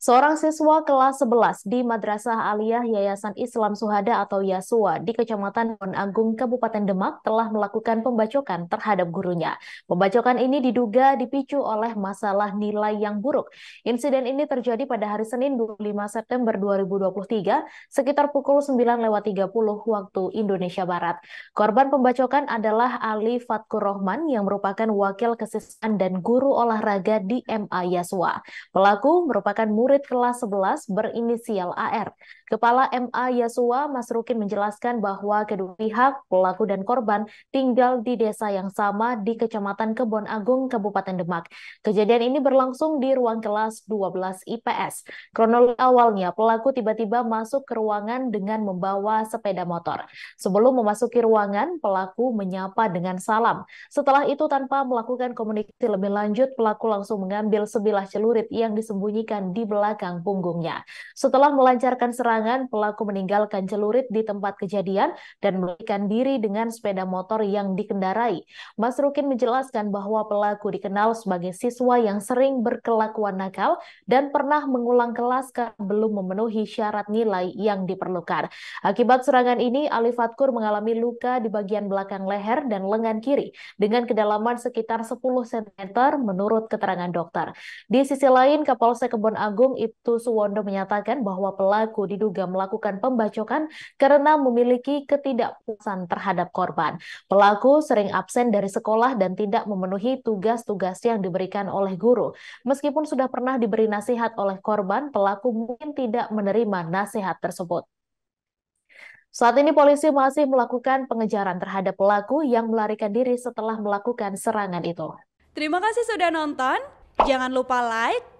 Seorang siswa kelas 11 di Madrasah Aliyah Yayasan Islam Suhada atau Yasua di Kecamatan Bon Agung, Kabupaten Demak telah melakukan pembacokan terhadap gurunya. Pembacokan ini diduga dipicu oleh masalah nilai yang buruk. Insiden ini terjadi pada hari Senin 25 September 2023 sekitar pukul 9.30 waktu Indonesia Barat. Korban pembacokan adalah Ali Fatkur Rohman yang merupakan wakil kesisan dan guru olahraga di MA Yasua. Pelaku merupakan murid murid kelas 11 berinisial AR. Kepala MA Yasua Mas menjelaskan bahwa kedua pihak, pelaku dan korban tinggal di desa yang sama di Kecamatan Kebon Agung, Kabupaten Demak. Kejadian ini berlangsung di ruang kelas 12 IPS. Kronologi awalnya, pelaku tiba-tiba masuk ke ruangan dengan membawa sepeda motor. Sebelum memasuki ruangan, pelaku menyapa dengan salam. Setelah itu tanpa melakukan komunikasi lebih lanjut, pelaku langsung mengambil sebilah celurit yang disembunyikan di belakang belakang punggungnya. Setelah melancarkan serangan, pelaku meninggalkan celurit di tempat kejadian dan melarikan diri dengan sepeda motor yang dikendarai. Mas Rukin menjelaskan bahwa pelaku dikenal sebagai siswa yang sering berkelakuan nakal dan pernah mengulang kelas karena belum memenuhi syarat nilai yang diperlukan. Akibat serangan ini, Ali Fatkur mengalami luka di bagian belakang leher dan lengan kiri dengan kedalaman sekitar 10 cm menurut keterangan dokter. Di sisi lain, Kapolsek Kebon Agung Bandung Ibtu Suwondo menyatakan bahwa pelaku diduga melakukan pembacokan karena memiliki ketidakpuasan terhadap korban. Pelaku sering absen dari sekolah dan tidak memenuhi tugas-tugas yang diberikan oleh guru. Meskipun sudah pernah diberi nasihat oleh korban, pelaku mungkin tidak menerima nasihat tersebut. Saat ini polisi masih melakukan pengejaran terhadap pelaku yang melarikan diri setelah melakukan serangan itu. Terima kasih sudah nonton. Jangan lupa like,